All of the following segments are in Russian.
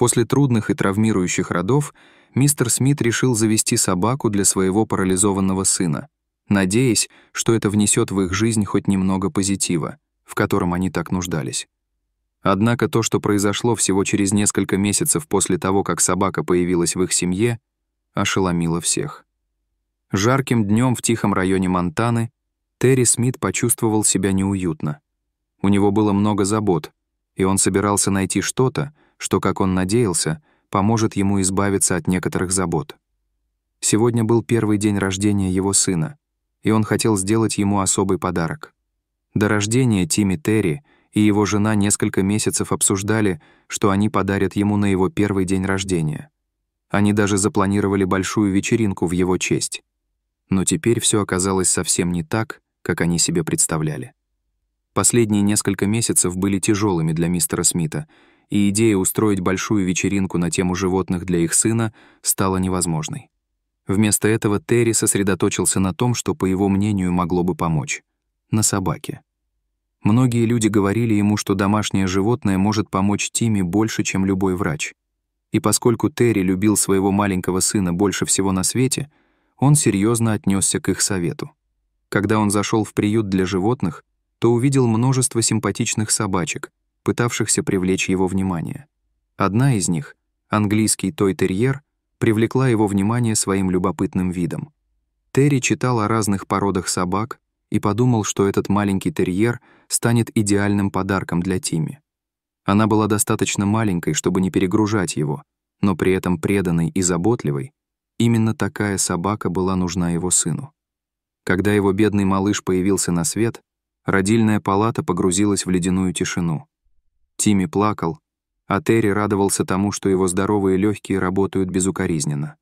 После трудных и травмирующих родов мистер Смит решил завести собаку для своего парализованного сына, надеясь, что это внесет в их жизнь хоть немного позитива, в котором они так нуждались. Однако то, что произошло всего через несколько месяцев после того, как собака появилась в их семье, ошеломило всех. Жарким днем в тихом районе Монтаны Терри Смит почувствовал себя неуютно. У него было много забот, и он собирался найти что-то, что, как он надеялся, поможет ему избавиться от некоторых забот. Сегодня был первый день рождения его сына, и он хотел сделать ему особый подарок. До рождения Тимми Терри и его жена несколько месяцев обсуждали, что они подарят ему на его первый день рождения. Они даже запланировали большую вечеринку в его честь. Но теперь все оказалось совсем не так, как они себе представляли. Последние несколько месяцев были тяжелыми для мистера Смита — и идея устроить большую вечеринку на тему животных для их сына стала невозможной. Вместо этого Терри сосредоточился на том, что, по его мнению, могло бы помочь — на собаке. Многие люди говорили ему, что домашнее животное может помочь Тиме больше, чем любой врач. И поскольку Терри любил своего маленького сына больше всего на свете, он серьезно отнесся к их совету. Когда он зашел в приют для животных, то увидел множество симпатичных собачек, пытавшихся привлечь его внимание. Одна из них, английский той-терьер, привлекла его внимание своим любопытным видом. Терри читал о разных породах собак и подумал, что этот маленький терьер станет идеальным подарком для Тимми. Она была достаточно маленькой, чтобы не перегружать его, но при этом преданной и заботливой, именно такая собака была нужна его сыну. Когда его бедный малыш появился на свет, родильная палата погрузилась в ледяную тишину — Тими плакал, а Терри радовался тому, что его здоровые легкие работают безукоризненно.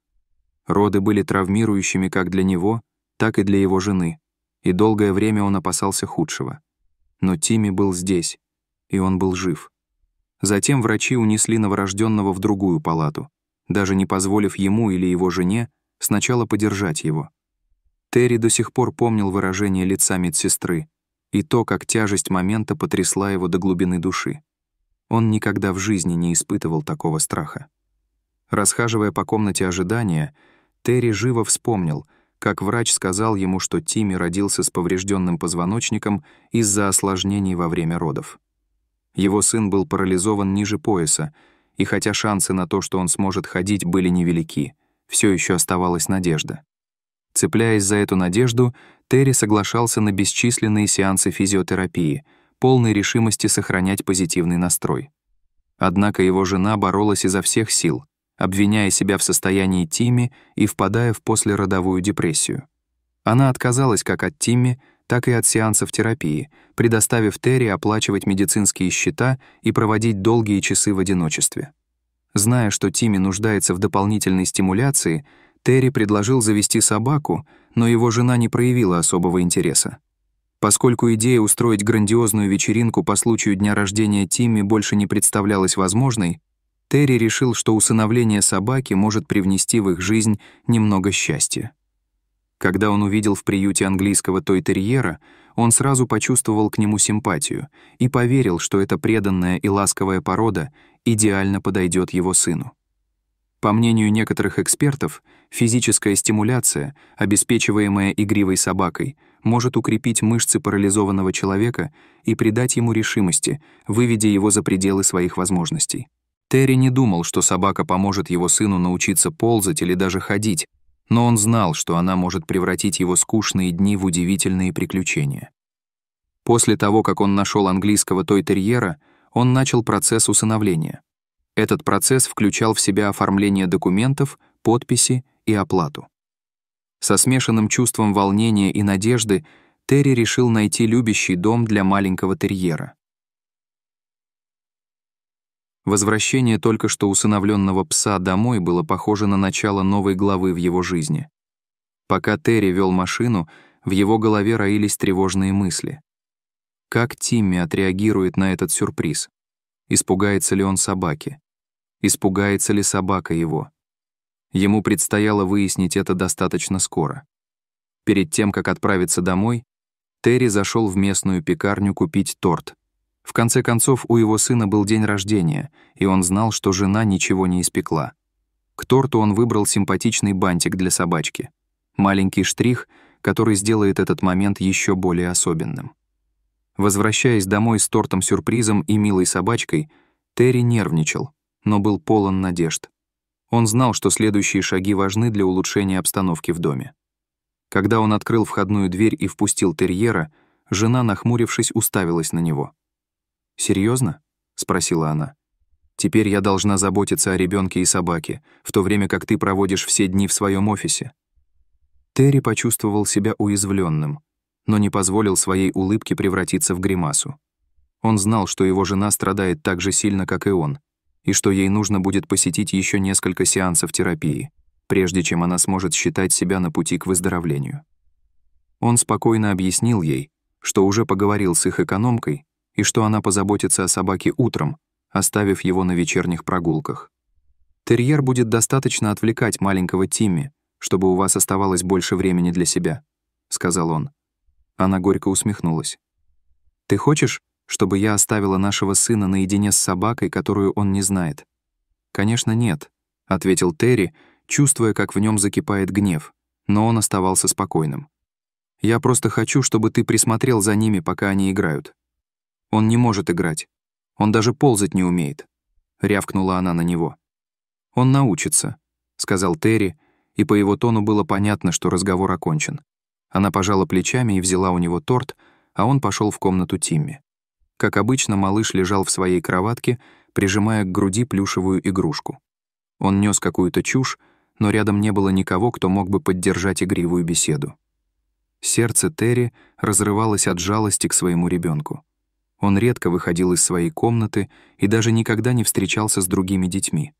Роды были травмирующими как для него, так и для его жены, и долгое время он опасался худшего. Но Тими был здесь, и он был жив. Затем врачи унесли новорожденного в другую палату, даже не позволив ему или его жене сначала подержать его. Терри до сих пор помнил выражение лица медсестры и то, как тяжесть момента потрясла его до глубины души. Он никогда в жизни не испытывал такого страха. Расхаживая по комнате ожидания, Терри живо вспомнил, как врач сказал ему, что Тимми родился с поврежденным позвоночником из-за осложнений во время родов. Его сын был парализован ниже пояса, и хотя шансы на то, что он сможет ходить, были невелики, все еще оставалась надежда. Цепляясь за эту надежду, Терри соглашался на бесчисленные сеансы физиотерапии — полной решимости сохранять позитивный настрой. Однако его жена боролась изо всех сил, обвиняя себя в состоянии Тими и впадая в послеродовую депрессию. Она отказалась как от Тими, так и от сеансов терапии, предоставив Терри оплачивать медицинские счета и проводить долгие часы в одиночестве. Зная, что Тими нуждается в дополнительной стимуляции, Терри предложил завести собаку, но его жена не проявила особого интереса. Поскольку идея устроить грандиозную вечеринку по случаю дня рождения Тимми больше не представлялась возможной, Терри решил, что усыновление собаки может привнести в их жизнь немного счастья. Когда он увидел в приюте английского тойтерьера, он сразу почувствовал к нему симпатию и поверил, что эта преданная и ласковая порода идеально подойдет его сыну. По мнению некоторых экспертов, физическая стимуляция, обеспечиваемая игривой собакой, может укрепить мышцы парализованного человека и придать ему решимости, выведя его за пределы своих возможностей. Терри не думал, что собака поможет его сыну научиться ползать или даже ходить, но он знал, что она может превратить его скучные дни в удивительные приключения. После того, как он нашел английского той-терьера, он начал процесс усыновления — этот процесс включал в себя оформление документов, подписи и оплату. Со смешанным чувством волнения и надежды Терри решил найти любящий дом для маленького терьера. Возвращение только что усыновленного пса домой было похоже на начало новой главы в его жизни. Пока Терри вел машину, в его голове роились тревожные мысли. Как Тимми отреагирует на этот сюрприз? Испугается ли он собаки? испугается ли собака его. Ему предстояло выяснить это достаточно скоро. Перед тем, как отправиться домой, Терри зашел в местную пекарню купить торт. В конце концов, у его сына был день рождения, и он знал, что жена ничего не испекла. К торту он выбрал симпатичный бантик для собачки. Маленький штрих, который сделает этот момент еще более особенным. Возвращаясь домой с тортом-сюрпризом и милой собачкой, Терри нервничал, но был полон надежд. Он знал, что следующие шаги важны для улучшения обстановки в доме. Когда он открыл входную дверь и впустил терьера, жена, нахмурившись, уставилась на него. «Серьезно?» — спросила она. «Теперь я должна заботиться о ребенке и собаке, в то время как ты проводишь все дни в своем офисе». Терри почувствовал себя уязвленным, но не позволил своей улыбке превратиться в гримасу. Он знал, что его жена страдает так же сильно, как и он, и что ей нужно будет посетить еще несколько сеансов терапии, прежде чем она сможет считать себя на пути к выздоровлению. Он спокойно объяснил ей, что уже поговорил с их экономкой и что она позаботится о собаке утром, оставив его на вечерних прогулках. «Терьер будет достаточно отвлекать маленького Тимми, чтобы у вас оставалось больше времени для себя», — сказал он. Она горько усмехнулась. «Ты хочешь, чтобы я оставила нашего сына наедине с собакой, которую он не знает? Конечно, нет, ответил Терри, чувствуя, как в нем закипает гнев, но он оставался спокойным. Я просто хочу, чтобы ты присмотрел за ними, пока они играют. Он не может играть. Он даже ползать не умеет. Рявкнула она на него. Он научится, сказал Терри, и по его тону было понятно, что разговор окончен. Она пожала плечами и взяла у него торт, а он пошел в комнату Тимми. Как обычно, малыш лежал в своей кроватке, прижимая к груди плюшевую игрушку. Он нес какую-то чушь, но рядом не было никого, кто мог бы поддержать игривую беседу. Сердце Терри разрывалось от жалости к своему ребенку. Он редко выходил из своей комнаты и даже никогда не встречался с другими детьми.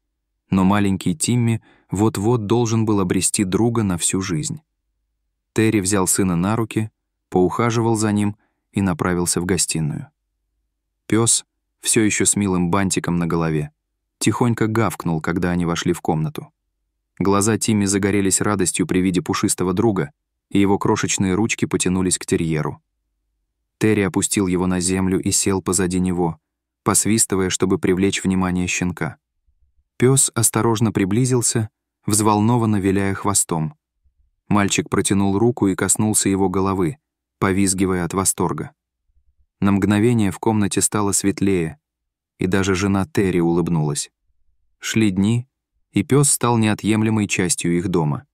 Но маленький Тимми вот-вот должен был обрести друга на всю жизнь. Терри взял сына на руки, поухаживал за ним и направился в гостиную. Пес, все еще с милым бантиком на голове, тихонько гавкнул, когда они вошли в комнату. Глаза Тими загорелись радостью при виде пушистого друга, и его крошечные ручки потянулись к терьеру. Терри опустил его на землю и сел позади него, посвистывая, чтобы привлечь внимание щенка. Пес осторожно приблизился, взволнованно виляя хвостом. Мальчик протянул руку и коснулся его головы, повизгивая от восторга. На мгновение в комнате стало светлее, и даже жена Терри улыбнулась. Шли дни, и пес стал неотъемлемой частью их дома.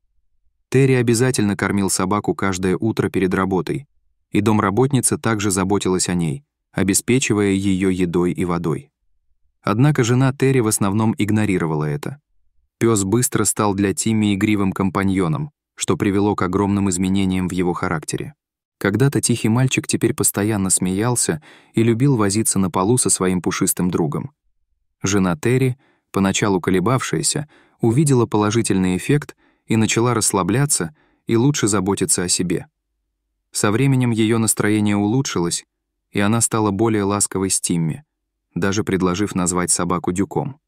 Терри обязательно кормил собаку каждое утро перед работой, и домработница также заботилась о ней, обеспечивая ее едой и водой. Однако жена Терри в основном игнорировала это. Пес быстро стал для Тимми игривым компаньоном, что привело к огромным изменениям в его характере. Когда-то тихий мальчик теперь постоянно смеялся и любил возиться на полу со своим пушистым другом. Жена Терри, поначалу колебавшаяся, увидела положительный эффект и начала расслабляться и лучше заботиться о себе. Со временем ее настроение улучшилось, и она стала более ласковой с Тимми, даже предложив назвать собаку Дюком.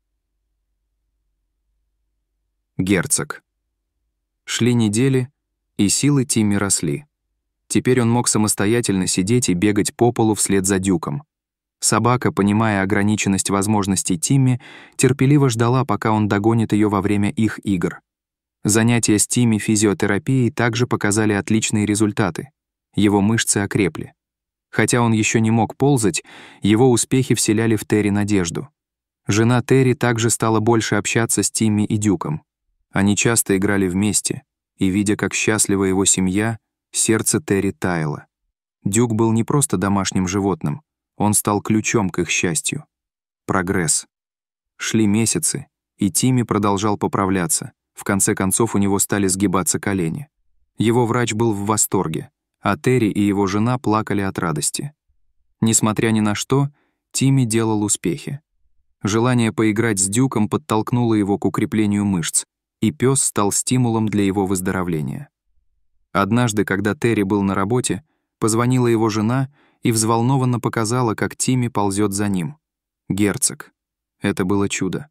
Герцог. Шли недели, и силы Тимми росли. Теперь он мог самостоятельно сидеть и бегать по полу вслед за Дюком. Собака, понимая ограниченность возможностей Тимми, терпеливо ждала, пока он догонит ее во время их игр. Занятия с Тимми физиотерапией также показали отличные результаты. Его мышцы окрепли. Хотя он еще не мог ползать, его успехи вселяли в Терри надежду. Жена Терри также стала больше общаться с Тимми и Дюком. Они часто играли вместе, и, видя, как счастлива его семья, Сердце Терри таяло. Дюк был не просто домашним животным, он стал ключом к их счастью. Прогресс. Шли месяцы, и Тими продолжал поправляться. В конце концов у него стали сгибаться колени. Его врач был в восторге, а Терри и его жена плакали от радости. Несмотря ни на что, Тими делал успехи. Желание поиграть с Дюком подтолкнуло его к укреплению мышц, и пес стал стимулом для его выздоровления. Однажды, когда Терри был на работе, позвонила его жена и взволнованно показала, как Тимми ползет за ним. Герцог. Это было чудо.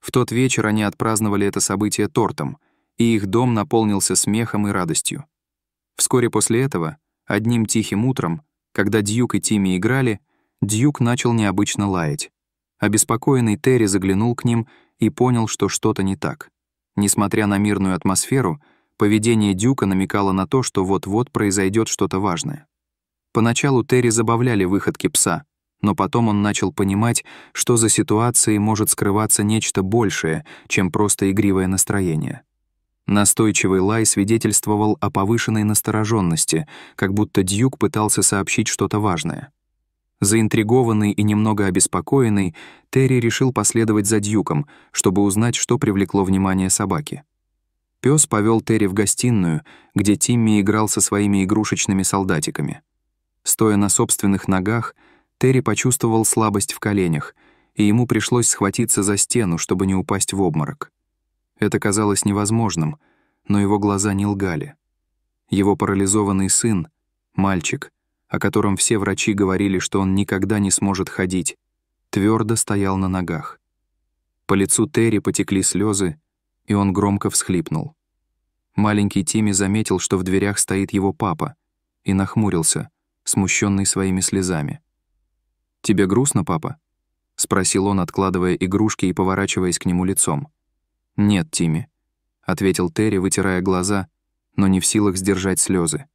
В тот вечер они отпраздновали это событие тортом, и их дом наполнился смехом и радостью. Вскоре после этого, одним тихим утром, когда Дьюк и Тимми играли, Дьюк начал необычно лаять. Обеспокоенный Терри заглянул к ним и понял, что что-то не так. Несмотря на мирную атмосферу, Поведение Дюка намекало на то, что вот-вот произойдет что-то важное. Поначалу Терри забавляли выходки пса, но потом он начал понимать, что за ситуацией может скрываться нечто большее, чем просто игривое настроение. Настойчивый лай свидетельствовал о повышенной настороженности, как будто дюк пытался сообщить что-то важное. Заинтригованный и немного обеспокоенный, Терри решил последовать за Дьюком, чтобы узнать, что привлекло внимание собаки. Пёс повел Терри в гостиную, где Тимми играл со своими игрушечными солдатиками. Стоя на собственных ногах, Терри почувствовал слабость в коленях, и ему пришлось схватиться за стену, чтобы не упасть в обморок. Это казалось невозможным, но его глаза не лгали. Его парализованный сын, мальчик, о котором все врачи говорили, что он никогда не сможет ходить, твердо стоял на ногах. По лицу Терри потекли слезы, и он громко всхлипнул. Маленький Тимми заметил, что в дверях стоит его папа, и нахмурился, смущенный своими слезами. «Тебе грустно, папа?» — спросил он, откладывая игрушки и поворачиваясь к нему лицом. «Нет, Тимми», — ответил Терри, вытирая глаза, но не в силах сдержать слезы.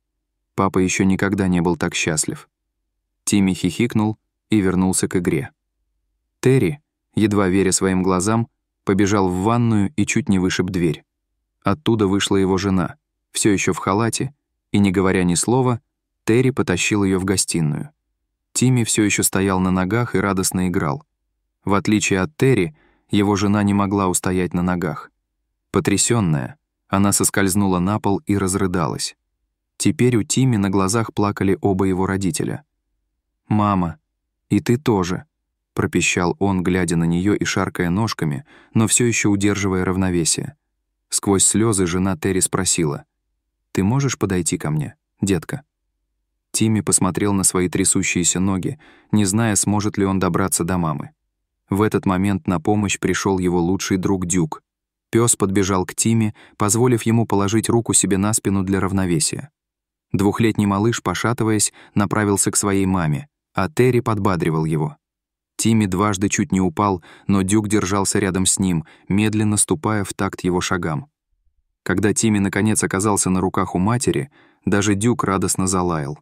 Папа еще никогда не был так счастлив. Тимми хихикнул и вернулся к игре. Терри, едва веря своим глазам, побежал в ванную и чуть не вышиб дверь. Оттуда вышла его жена, все еще в халате, и, не говоря ни слова, Терри потащил ее в гостиную. Тимми все еще стоял на ногах и радостно играл. В отличие от Терри, его жена не могла устоять на ногах. Потрясённая, она соскользнула на пол и разрыдалась. Теперь у Тими на глазах плакали оба его родителя. «Мама, и ты тоже», пропищал он, глядя на нее и шаркая ножками, но все еще удерживая равновесие. Сквозь слезы жена Терри спросила, «Ты можешь подойти ко мне, детка?» Тимми посмотрел на свои трясущиеся ноги, не зная, сможет ли он добраться до мамы. В этот момент на помощь пришел его лучший друг Дюк. Пёс подбежал к Тиме, позволив ему положить руку себе на спину для равновесия. Двухлетний малыш, пошатываясь, направился к своей маме, а Терри подбадривал его. Тими дважды чуть не упал, но Дюк держался рядом с ним, медленно ступая в такт его шагам. Когда Тими наконец оказался на руках у матери, даже Дюк радостно залаял.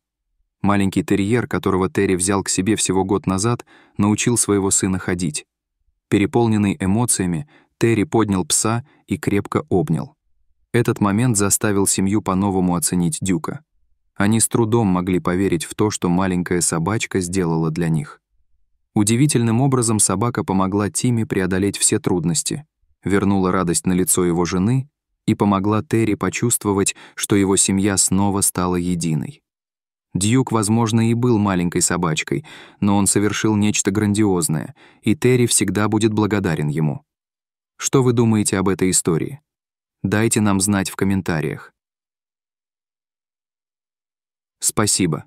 Маленький терьер, которого Терри взял к себе всего год назад, научил своего сына ходить. Переполненный эмоциями, Терри поднял пса и крепко обнял. Этот момент заставил семью по-новому оценить Дюка. Они с трудом могли поверить в то, что маленькая собачка сделала для них. Удивительным образом собака помогла Тиме преодолеть все трудности, вернула радость на лицо его жены и помогла Терри почувствовать, что его семья снова стала единой. Дьюк, возможно, и был маленькой собачкой, но он совершил нечто грандиозное, и Терри всегда будет благодарен ему. Что вы думаете об этой истории? Дайте нам знать в комментариях. Спасибо.